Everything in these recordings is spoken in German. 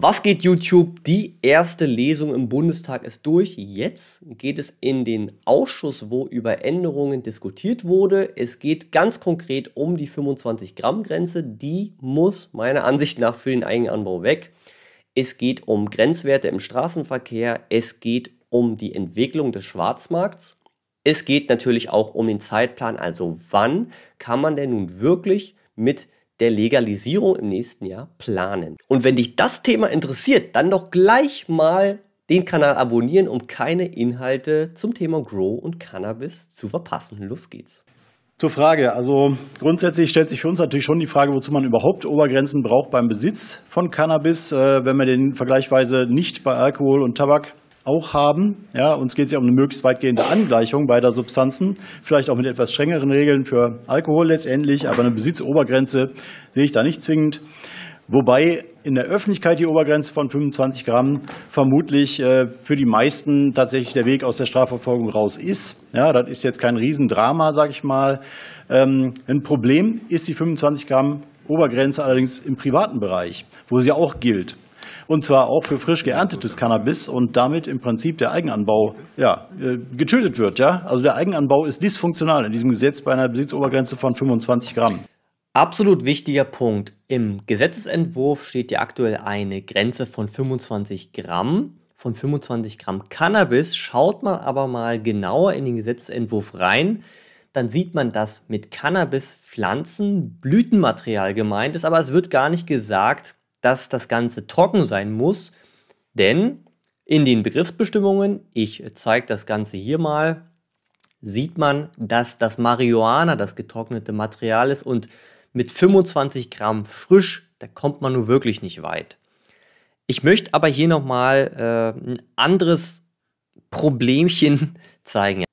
Was geht YouTube? Die erste Lesung im Bundestag ist durch. Jetzt geht es in den Ausschuss, wo über Änderungen diskutiert wurde. Es geht ganz konkret um die 25-Gramm-Grenze. Die muss meiner Ansicht nach für den Eigenanbau weg. Es geht um Grenzwerte im Straßenverkehr. Es geht um die Entwicklung des Schwarzmarkts. Es geht natürlich auch um den Zeitplan, also wann kann man denn nun wirklich mit der Legalisierung im nächsten Jahr planen. Und wenn dich das Thema interessiert, dann doch gleich mal den Kanal abonnieren, um keine Inhalte zum Thema Grow und Cannabis zu verpassen. Los geht's. Zur Frage. Also grundsätzlich stellt sich für uns natürlich schon die Frage, wozu man überhaupt Obergrenzen braucht beim Besitz von Cannabis, äh, wenn man den vergleichsweise nicht bei Alkohol und Tabak auch haben. Ja, uns geht es ja um eine möglichst weitgehende Angleichung beider Substanzen, vielleicht auch mit etwas strengeren Regeln für Alkohol letztendlich, aber eine Besitzobergrenze sehe ich da nicht zwingend. Wobei in der Öffentlichkeit die Obergrenze von 25 Gramm vermutlich äh, für die meisten tatsächlich der Weg aus der Strafverfolgung raus ist. Ja, das ist jetzt kein Riesendrama, sage ich mal. Ähm, ein Problem ist die 25 Gramm Obergrenze allerdings im privaten Bereich, wo sie auch gilt und zwar auch für frisch geerntetes Cannabis und damit im Prinzip der Eigenanbau ja, äh, getötet wird. Ja? Also der Eigenanbau ist dysfunktional in diesem Gesetz bei einer Besitzobergrenze von 25 Gramm. Absolut wichtiger Punkt. Im Gesetzentwurf steht ja aktuell eine Grenze von 25 Gramm. Von 25 Gramm Cannabis schaut man aber mal genauer in den Gesetzentwurf rein dann sieht man, dass mit Cannabis Pflanzen, Blütenmaterial gemeint ist, aber es wird gar nicht gesagt, dass das Ganze trocken sein muss, denn in den Begriffsbestimmungen, ich zeige das Ganze hier mal, sieht man, dass das Marihuana das getrocknete Material ist und mit 25 Gramm frisch, da kommt man nur wirklich nicht weit. Ich möchte aber hier nochmal äh, ein anderes Problemchen zeigen.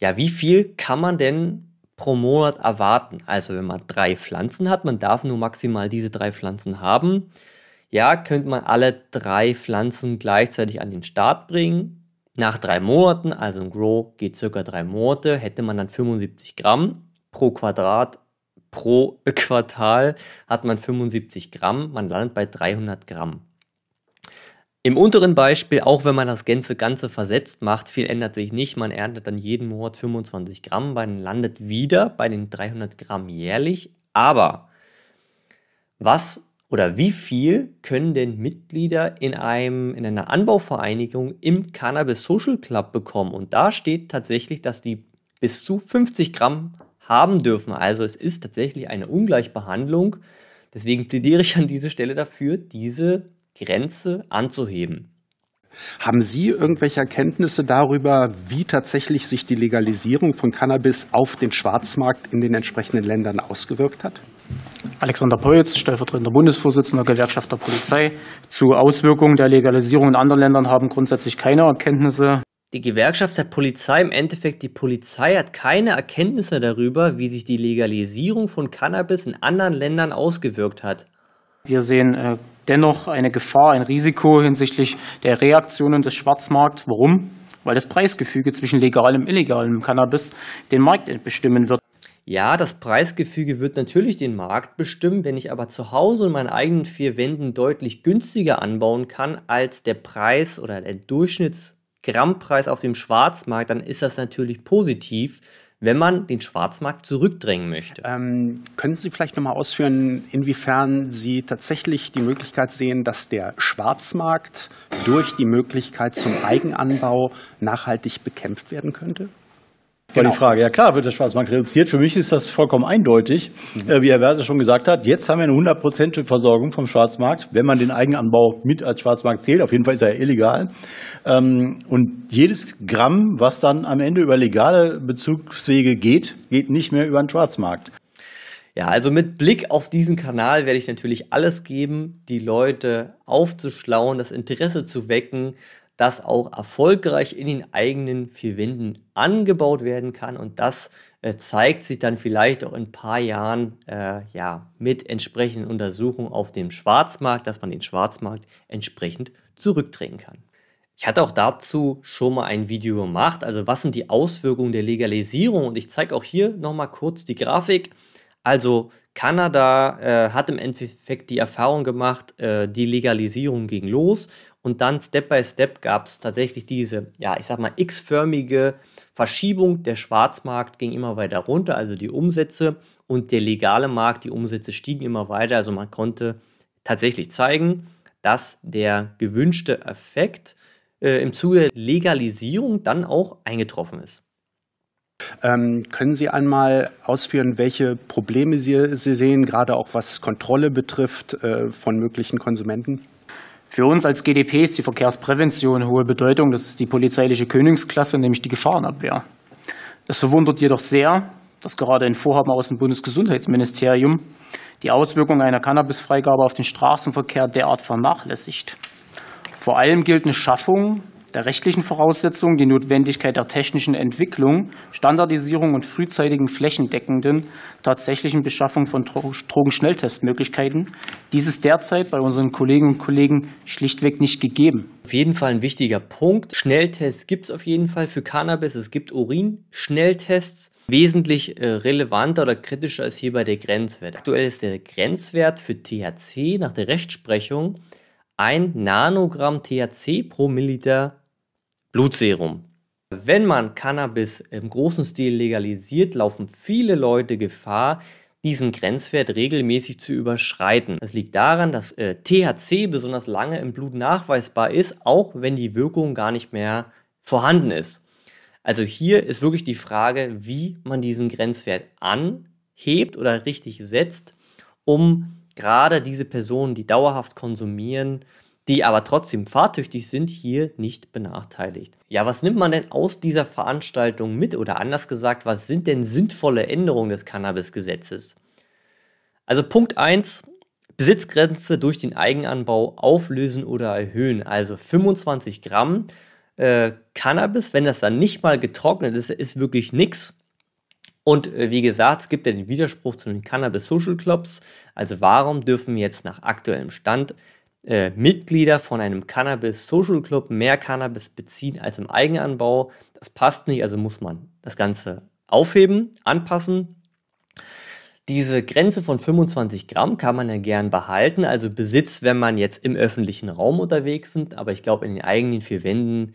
Ja, wie viel kann man denn pro Monat erwarten. Also wenn man drei Pflanzen hat, man darf nur maximal diese drei Pflanzen haben. Ja, könnte man alle drei Pflanzen gleichzeitig an den Start bringen. Nach drei Monaten, also ein Grow geht circa drei Monate, hätte man dann 75 Gramm pro Quadrat. Pro Quartal hat man 75 Gramm, man landet bei 300 Gramm. Im unteren Beispiel, auch wenn man das Ganze, Ganze versetzt macht, viel ändert sich nicht. Man erntet dann jeden Monat 25 Gramm, man landet wieder bei den 300 Gramm jährlich. Aber was oder wie viel können denn Mitglieder in, einem, in einer Anbauvereinigung im Cannabis Social Club bekommen? Und da steht tatsächlich, dass die bis zu 50 Gramm haben dürfen. Also es ist tatsächlich eine Ungleichbehandlung. Deswegen plädiere ich an dieser Stelle dafür, diese Grenze anzuheben. Haben Sie irgendwelche Erkenntnisse darüber, wie tatsächlich sich die Legalisierung von Cannabis auf den Schwarzmarkt in den entsprechenden Ländern ausgewirkt hat? Alexander Peutz, stellvertretender Bundesvorsitzender Gewerkschaft der Polizei. Zu Auswirkungen der Legalisierung in anderen Ländern haben grundsätzlich keine Erkenntnisse. Die Gewerkschaft der Polizei, im Endeffekt die Polizei hat keine Erkenntnisse darüber, wie sich die Legalisierung von Cannabis in anderen Ländern ausgewirkt hat. Wir sehen äh, dennoch eine Gefahr, ein Risiko hinsichtlich der Reaktionen des Schwarzmarkts. Warum? Weil das Preisgefüge zwischen legalem und illegalem Cannabis den Markt bestimmen wird. Ja, das Preisgefüge wird natürlich den Markt bestimmen. Wenn ich aber zu Hause in meinen eigenen vier Wänden deutlich günstiger anbauen kann als der Preis oder der Durchschnittsgrammpreis auf dem Schwarzmarkt, dann ist das natürlich positiv wenn man den Schwarzmarkt zurückdrängen möchte. Ähm, können Sie vielleicht nochmal ausführen, inwiefern Sie tatsächlich die Möglichkeit sehen, dass der Schwarzmarkt durch die Möglichkeit zum Eigenanbau nachhaltig bekämpft werden könnte? genau. die Frage. Ja klar, wird der Schwarzmarkt reduziert. Für mich ist das vollkommen eindeutig. Mhm. Äh, wie Herr Werse schon gesagt hat, jetzt haben wir eine 100% Versorgung vom Schwarzmarkt, wenn man den Eigenanbau mit als Schwarzmarkt zählt. Auf jeden Fall ist er illegal. Ähm, und jedes Gramm, was dann am Ende über legale Bezugswege geht, geht nicht mehr über den Schwarzmarkt. Ja, also mit Blick auf diesen Kanal werde ich natürlich alles geben, die Leute aufzuschlauen, das Interesse zu wecken, das auch erfolgreich in den eigenen vier Wänden angebaut werden kann. Und das äh, zeigt sich dann vielleicht auch in ein paar Jahren äh, ja, mit entsprechenden Untersuchungen auf dem Schwarzmarkt, dass man den Schwarzmarkt entsprechend zurückdrehen kann. Ich hatte auch dazu schon mal ein Video gemacht, also was sind die Auswirkungen der Legalisierung und ich zeige auch hier nochmal kurz die Grafik. Also Kanada äh, hat im Endeffekt die Erfahrung gemacht, äh, die Legalisierung ging los und dann Step by Step gab es tatsächlich diese, ja, ich sag mal, x-förmige Verschiebung. Der Schwarzmarkt ging immer weiter runter, also die Umsätze und der legale Markt, die Umsätze stiegen immer weiter. Also man konnte tatsächlich zeigen, dass der gewünschte Effekt äh, im Zuge der Legalisierung dann auch eingetroffen ist. Ähm, können Sie einmal ausführen, welche Probleme Sie, sehen, gerade auch was Kontrolle betrifft äh, von möglichen Konsumenten? Für uns als GDP ist die Verkehrsprävention hohe Bedeutung. Das ist die polizeiliche Königsklasse, nämlich die Gefahrenabwehr. Es verwundert jedoch sehr, dass gerade ein Vorhaben aus dem Bundesgesundheitsministerium die Auswirkungen einer Cannabisfreigabe auf den Straßenverkehr derart vernachlässigt. Vor allem gilt eine Schaffung der rechtlichen Voraussetzungen, die Notwendigkeit der technischen Entwicklung, Standardisierung und frühzeitigen flächendeckenden tatsächlichen Beschaffung von Drogenschnelltestmöglichkeiten. Dies ist derzeit bei unseren Kolleginnen und Kollegen schlichtweg nicht gegeben. Auf jeden Fall ein wichtiger Punkt. Schnelltests gibt es auf jeden Fall für Cannabis. Es gibt Urin-Schnelltests. Wesentlich äh, relevanter oder kritischer ist hierbei der Grenzwert. Aktuell ist der Grenzwert für THC nach der Rechtsprechung Ein Nanogramm THC pro Milliliter Blutserum. Wenn man Cannabis im großen Stil legalisiert, laufen viele Leute Gefahr, diesen Grenzwert regelmäßig zu überschreiten. Das liegt daran, dass äh, THC besonders lange im Blut nachweisbar ist, auch wenn die Wirkung gar nicht mehr vorhanden ist. Also hier ist wirklich die Frage, wie man diesen Grenzwert anhebt oder richtig setzt, um gerade diese Personen, die dauerhaft konsumieren, die aber trotzdem fahrtüchtig sind, hier nicht benachteiligt. Ja, was nimmt man denn aus dieser Veranstaltung mit oder anders gesagt, was sind denn sinnvolle Änderungen des Cannabisgesetzes? Also Punkt 1, Besitzgrenze durch den Eigenanbau auflösen oder erhöhen, also 25 Gramm. Äh, Cannabis, wenn das dann nicht mal getrocknet ist, ist wirklich nichts. Und äh, wie gesagt, es gibt ja den Widerspruch zu den Cannabis Social Clubs. Also warum dürfen jetzt nach aktuellem Stand äh, Mitglieder von einem Cannabis Social Club mehr Cannabis beziehen als im Eigenanbau. Das passt nicht, also muss man das Ganze aufheben, anpassen. Diese Grenze von 25 Gramm kann man ja gern behalten, also Besitz, wenn man jetzt im öffentlichen Raum unterwegs sind, aber ich glaube, in den eigenen vier Wänden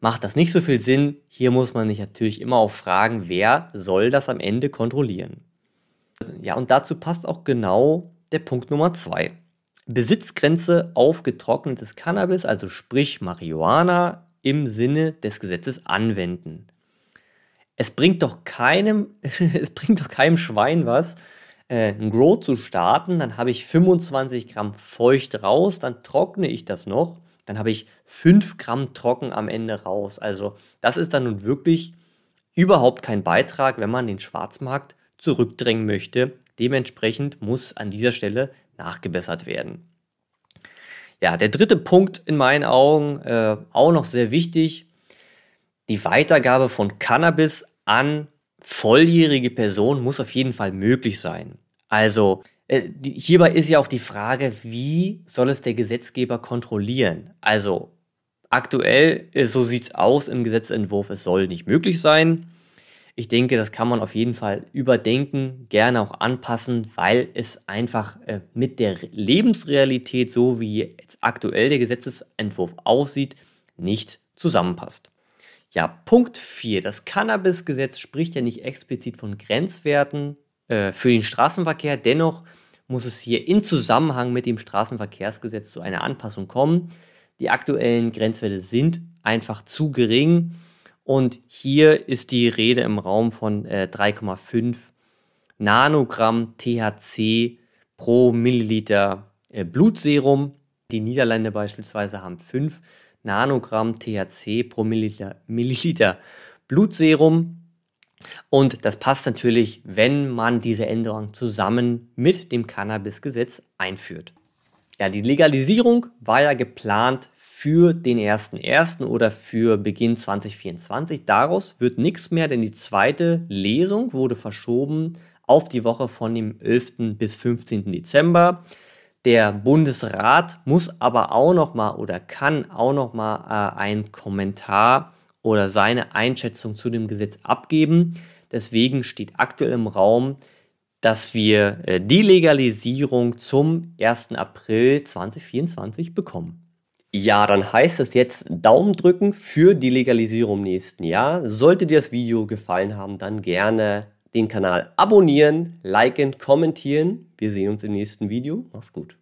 macht das nicht so viel Sinn. Hier muss man sich natürlich immer auch fragen, wer soll das am Ende kontrollieren. Ja, und dazu passt auch genau der Punkt Nummer zwei. Besitzgrenze auf getrocknetes Cannabis, also sprich Marihuana, im Sinne des Gesetzes anwenden. Es bringt doch keinem, es bringt doch keinem Schwein was, äh, einen Grow zu starten, dann habe ich 25 Gramm feucht raus, dann trockne ich das noch, dann habe ich 5 Gramm trocken am Ende raus. Also das ist dann nun wirklich überhaupt kein Beitrag, wenn man den Schwarzmarkt zurückdrängen möchte. Dementsprechend muss an dieser Stelle nachgebessert werden. Ja, der dritte Punkt in meinen Augen, äh, auch noch sehr wichtig, die Weitergabe von Cannabis an volljährige Personen muss auf jeden Fall möglich sein. Also äh, die, hierbei ist ja auch die Frage, wie soll es der Gesetzgeber kontrollieren? Also aktuell, äh, so sieht es aus im Gesetzentwurf, es soll nicht möglich sein ich denke, das kann man auf jeden Fall überdenken, gerne auch anpassen, weil es einfach äh, mit der Lebensrealität, so wie jetzt aktuell der Gesetzesentwurf aussieht, nicht zusammenpasst. Ja, Punkt 4. Das Cannabis-Gesetz spricht ja nicht explizit von Grenzwerten äh, für den Straßenverkehr. Dennoch muss es hier in Zusammenhang mit dem Straßenverkehrsgesetz zu einer Anpassung kommen. Die aktuellen Grenzwerte sind einfach zu gering. Und hier ist die Rede im Raum von äh, 3,5 Nanogramm THC pro Milliliter äh, Blutserum. Die Niederlande beispielsweise haben 5 Nanogramm THC pro Milliliter, Milliliter Blutserum. Und das passt natürlich, wenn man diese Änderung zusammen mit dem Cannabis-Gesetz einführt. Ja, die Legalisierung war ja geplant für den 1.1. oder für Beginn 2024. Daraus wird nichts mehr, denn die zweite Lesung wurde verschoben auf die Woche von dem 11. bis 15. Dezember. Der Bundesrat muss aber auch noch mal oder kann auch noch mal äh, einen Kommentar oder seine Einschätzung zu dem Gesetz abgeben. Deswegen steht aktuell im Raum, dass wir äh, die Legalisierung zum 1. April 2024 bekommen. Ja, dann heißt es jetzt Daumen drücken für die Legalisierung im nächsten Jahr. Sollte dir das Video gefallen haben, dann gerne den Kanal abonnieren, liken, kommentieren. Wir sehen uns im nächsten Video. Mach's gut.